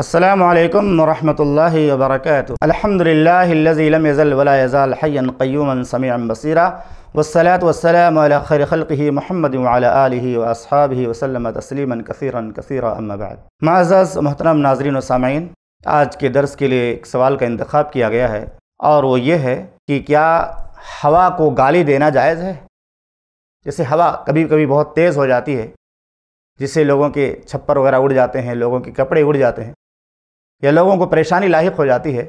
असलकम वरहमल वबरक अलहमदिल्लाज़लम बसीरा वसलात वसलम खैर खलक़ी महमद वसहाब वसलम तस्लीम कसीरा कसीरा अम्माबाद माज़ मोहतरम नाजरीन सामीन आज के दर्स के लिए एक सवाल का इंतखब किया गया है और वो ये है कि क्या हवा को गाली देना जायज़ है जैसे हवा कभी कभी बहुत तेज़ हो जाती है जिससे लोगों के छप्पर वगैरह उड़ जाते हैं लोगों के कपड़े उड़ जाते हैं या लोगों को परेशानी लाक हो जाती है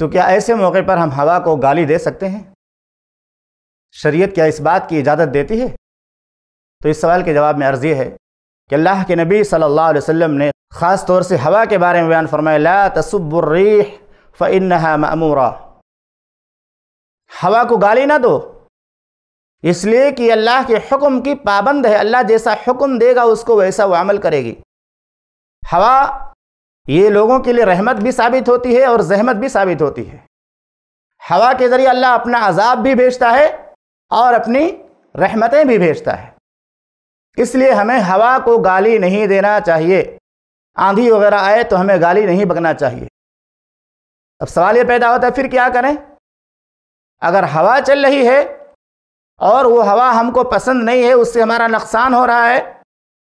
तो क्या ऐसे मौके पर हम हवा को गाली दे सकते हैं शरीयत क्या इस बात की इजाज़त देती है तो इस सवाल के जवाब में अर्ज़ ये है कि अल्लाह के नबी सल्लल्लाहु अलैहि वसल्लम ने ख़ास तौर से हवा के बारे में बयान फरमाया ला तसब्बुर्रीह फ़िन्नहा मामूरा हवा को गाली ना दो इसलिए कि अल्लाह के हुक्म की पाबंद है अल्लाह जैसा हुक्म देगा उसको वैसा वो अमल करेगी हवा ये लोगों के लिए रहमत भी साबित होती है और जहमत भी साबित होती है हवा के ज़रिए अल्लाह अपना अजाब भी भेजता है और अपनी रहमतें भी भेजता है इसलिए हमें हवा को गाली नहीं देना चाहिए आंधी वगैरह आए तो हमें गाली नहीं बकना चाहिए अब सवाल ये पैदा होता है फिर क्या करें अगर हवा चल रही है और वो हवा हमको पसंद नहीं है उससे हमारा नुकसान हो रहा है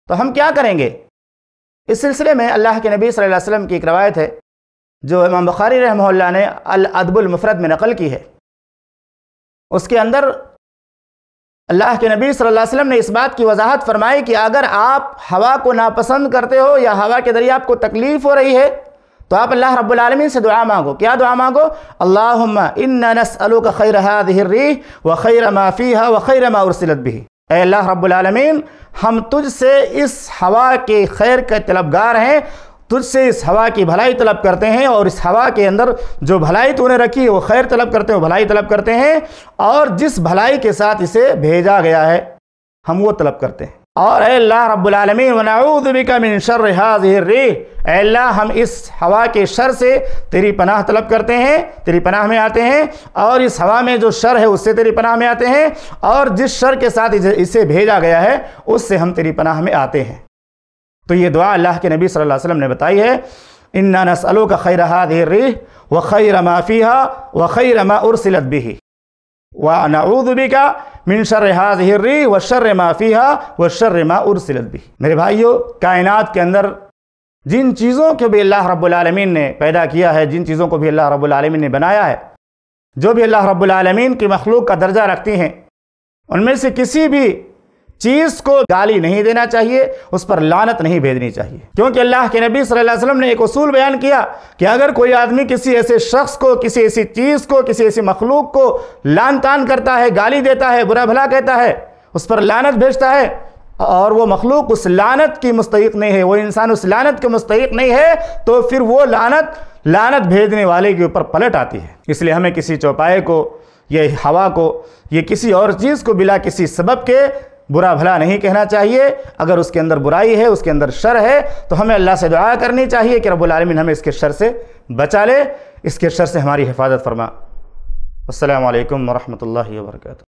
तो हम क्या करेंगे इस सिलसिले में अल्लाह के नबी सल वसम की एक रवायत है जो इमाम बखारी रहमल ने अदबुलमफरत में नकल की है उसके अंदर अल्लाह के नबी सल्लल्लाहु अलैहि वसल्लम ने इस बात की वजाहत फरमाई कि अगर आप हवा को नापसंद करते हो या हवा के ज़रिए आपको तकलीफ़ हो रही है तो आप अल्लाह रब्लमिन से दुआ मांगो क्या दुआ मांगो अल्लाह इन्ना नसअलु का खैर हादिर्री व खैर माफ़ी हा व खैर माउरसलत भी अल्लाह रब्बुलमीन हम तुझसे इस हवा के खैर के तलबगार हैं तुझसे इस हवा की भलाई तलब करते हैं और इस हवा के अंदर जो भलाई तूने रखी है वो खैर तलब करते हैं वो भलाई तलब करते हैं और जिस भलाई के साथ इसे भेजा गया है हम वो तलब करते हैं और अल्लाह रब्लमिन अल्लाह हम इस हवा के शर से तेरी पनाह तलब करते हैं तेरी पनाह में आते हैं और इस हवा में जो शर है उससे तेरी पनाह में आते हैं और जिस शर के साथ इसे भेजा गया है उससे हम तेरी पनाह में आते हैं तो ये दुआ अल्लाह के नबी सल्लल्लाहु अलैहि वसल्लम ने बताई है इन्ना नसलो का खैर हादिर्रीह व खैर माफ़ी हा व खैर मा उर्सिलत भी व नऊदबी का मिन शर हाजहर्री व शर माफ़िया व शर मा उर्सिलत भी मेरे भाइयों कायनात के अंदर जिन चीज़ों को भी अल्लाह रब्लमीन ने पैदा किया है जिन चीज़ों को भी अल्लाह रब्लमीन ने बनाया है जो भी अल्लाह रब्लमीन की मखलूक का दर्जा रखती हैं उनमें से किसी भी चीज को गाली नहीं देना चाहिए उस पर लानत नहीं भेजनी चाहिए क्योंकि अल्लाह के नबी सल्लल्लाह अलैहि वसल्लम ने एक उसूल बयान किया कि अगर कोई आदमी किसी ऐसे शख्स को किसी ऐसी चीज़ को किसी ऐसी मखलूक को लान तान करता है गाली देता है बुरा भला कहता है उस पर लानत भेजता है और वो मखलूक उस लानत की मुस्तक नहीं है वो इंसान उस लानत के मुस्तक नहीं है तो फिर वो लानत लानत भेजने वाले के ऊपर पलट आती है इसलिए हमें किसी चौपाए को ये हवा को ये किसी और चीज़ को बिला किसी सबब के बुरा भला नहीं कहना चाहिए अगर उसके अंदर बुराई है उसके अंदर शर है तो हमें अल्लाह से दुआ करनी चाहिए कि रब्बुल रबालमीन हमें इसके शर से बचा ले इसके शर से हमारी हिफाजत फरमा असल वरहमल वर्का